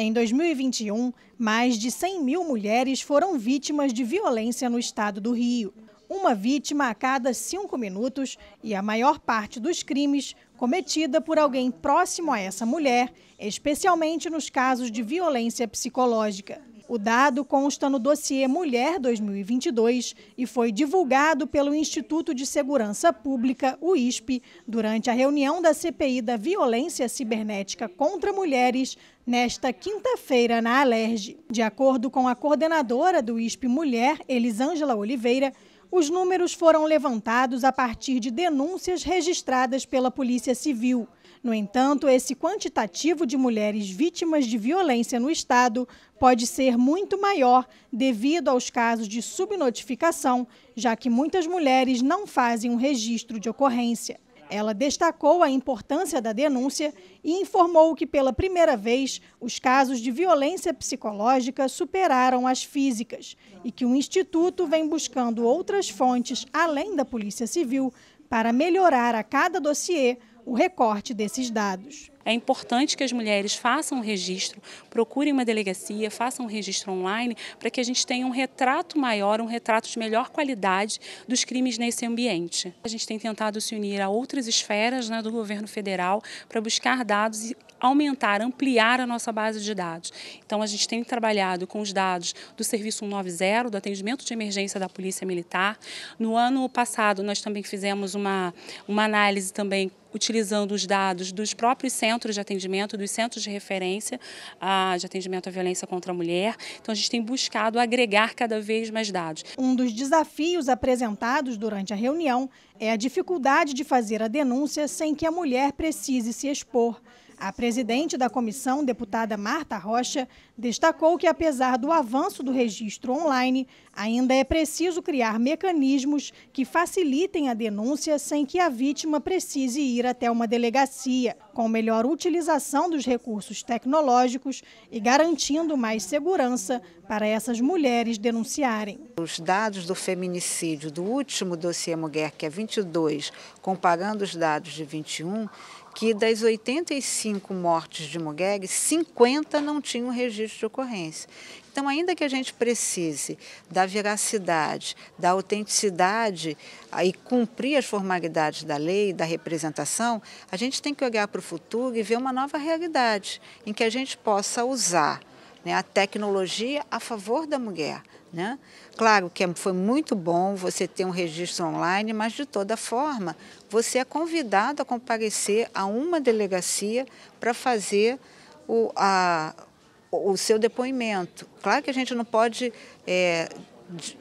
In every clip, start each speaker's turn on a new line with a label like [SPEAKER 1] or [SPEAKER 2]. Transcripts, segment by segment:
[SPEAKER 1] Em 2021, mais de 100 mil mulheres foram vítimas de violência no estado do Rio. Uma vítima a cada cinco minutos e a maior parte dos crimes cometida por alguém próximo a essa mulher, especialmente nos casos de violência psicológica. O dado consta no dossiê Mulher 2022 e foi divulgado pelo Instituto de Segurança Pública, o ISP, durante a reunião da CPI da Violência Cibernética contra Mulheres nesta quinta-feira na Alerj. De acordo com a coordenadora do ISP Mulher, Elisângela Oliveira, os números foram levantados a partir de denúncias registradas pela Polícia Civil. No entanto, esse quantitativo de mulheres vítimas de violência no Estado pode ser muito maior devido aos casos de subnotificação, já que muitas mulheres não fazem um registro de ocorrência. Ela destacou a importância da denúncia e informou que, pela primeira vez, os casos de violência psicológica superaram as físicas e que o Instituto vem buscando outras fontes, além da Polícia Civil, para melhorar a cada dossiê
[SPEAKER 2] o recorte desses dados. É importante que as mulheres façam um registro, procurem uma delegacia, façam um registro online, para que a gente tenha um retrato maior, um retrato de melhor qualidade dos crimes nesse ambiente. A gente tem tentado se unir a outras esferas né, do governo federal para buscar dados e aumentar, ampliar a nossa base de dados. Então, a gente tem trabalhado com os dados do Serviço 190, do atendimento de emergência da Polícia Militar. No ano passado, nós também fizemos uma, uma análise também utilizando os dados dos próprios centros de atendimento, dos centros de referência ah, de atendimento à violência contra a mulher. Então, a gente tem buscado agregar cada vez mais dados. Um dos
[SPEAKER 1] desafios apresentados durante a reunião é a dificuldade de fazer a denúncia sem que a mulher precise se expor. A presidente da comissão, deputada Marta Rocha, destacou que, apesar do avanço do registro online, ainda é preciso criar mecanismos que facilitem a denúncia sem que a vítima precise ir até uma delegacia, com melhor utilização dos recursos tecnológicos
[SPEAKER 3] e garantindo mais segurança para essas mulheres denunciarem. Os dados do feminicídio do último dossiê mulher, que é 22, comparando os dados de 21, que das 85 mortes de Mugueg, 50 não tinham registro de ocorrência. Então, ainda que a gente precise da veracidade, da autenticidade ah, e cumprir as formalidades da lei, da representação, a gente tem que olhar para o futuro e ver uma nova realidade em que a gente possa usar né, a tecnologia a favor da mulher. Né? Claro que é, foi muito bom você ter um registro online, mas de toda forma você é convidado a comparecer a uma delegacia para fazer o, a, o seu depoimento. Claro que a gente não pode é,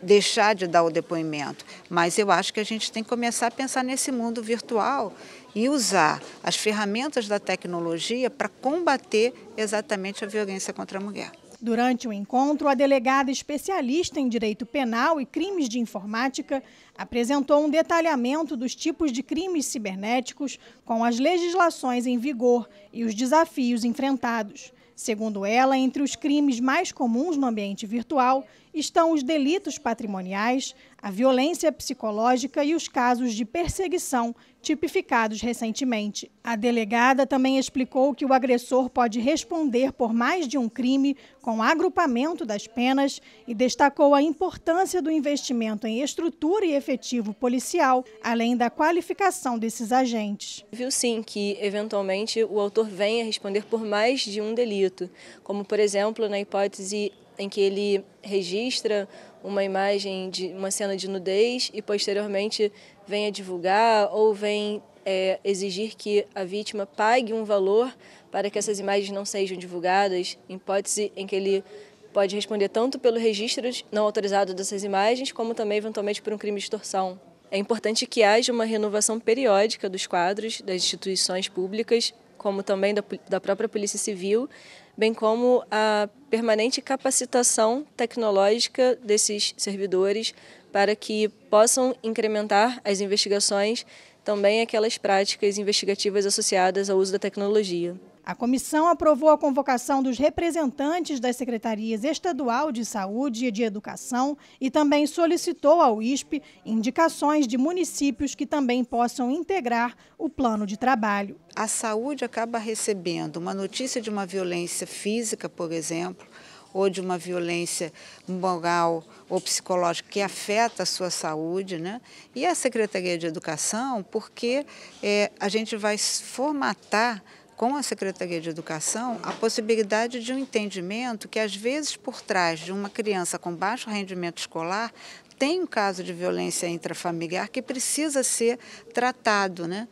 [SPEAKER 3] deixar de dar o depoimento, mas eu acho que a gente tem que começar a pensar nesse mundo virtual e usar as ferramentas da tecnologia para combater exatamente a violência contra a mulher.
[SPEAKER 1] Durante o encontro, a delegada especialista em direito penal e crimes de informática apresentou um detalhamento dos tipos de crimes cibernéticos com as legislações em vigor e os desafios enfrentados. Segundo ela, entre os crimes mais comuns no ambiente virtual estão os delitos patrimoniais, a violência psicológica e os casos de perseguição tipificados recentemente. A delegada também explicou que o agressor pode responder por mais de um crime com agrupamento das penas e destacou a importância do investimento em estrutura e efetivo policial, além da qualificação desses agentes.
[SPEAKER 4] Viu sim que, eventualmente, o autor venha responder por mais de um delito, como, por exemplo, na hipótese em que ele registra uma imagem de uma cena de nudez e posteriormente vem a divulgar ou vem é, exigir que a vítima pague um valor para que essas imagens não sejam divulgadas, hipótese em que ele pode responder tanto pelo registro não autorizado dessas imagens, como também eventualmente por um crime de extorsão. É importante que haja uma renovação periódica dos quadros das instituições públicas, como também da, da própria Polícia Civil, bem como a permanente capacitação tecnológica desses servidores para que possam incrementar as investigações, também aquelas práticas
[SPEAKER 1] investigativas associadas ao uso da tecnologia. A comissão aprovou a convocação dos representantes das secretarias estadual de saúde e de educação e também solicitou ao ISP indicações de municípios que também possam integrar o plano
[SPEAKER 3] de trabalho. A saúde acaba recebendo uma notícia de uma violência física, por exemplo, ou de uma violência moral ou psicológica que afeta a sua saúde, né? E a Secretaria de Educação, porque é, a gente vai formatar com a Secretaria de Educação a possibilidade de um entendimento que, às vezes, por trás de uma criança com baixo rendimento escolar, tem um caso de violência intrafamiliar que precisa ser tratado, né?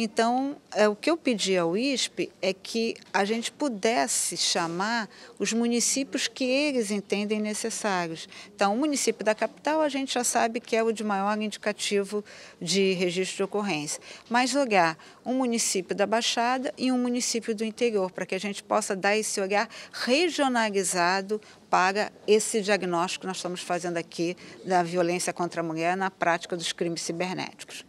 [SPEAKER 3] Então, é, o que eu pedi ao ISP é que a gente pudesse chamar os municípios que eles entendem necessários. Então, o município da capital a gente já sabe que é o de maior indicativo de registro de ocorrência. Mas olhar um município da Baixada e um município do interior, para que a gente possa dar esse olhar regionalizado para esse diagnóstico que nós estamos fazendo aqui da violência contra a mulher na prática dos crimes cibernéticos.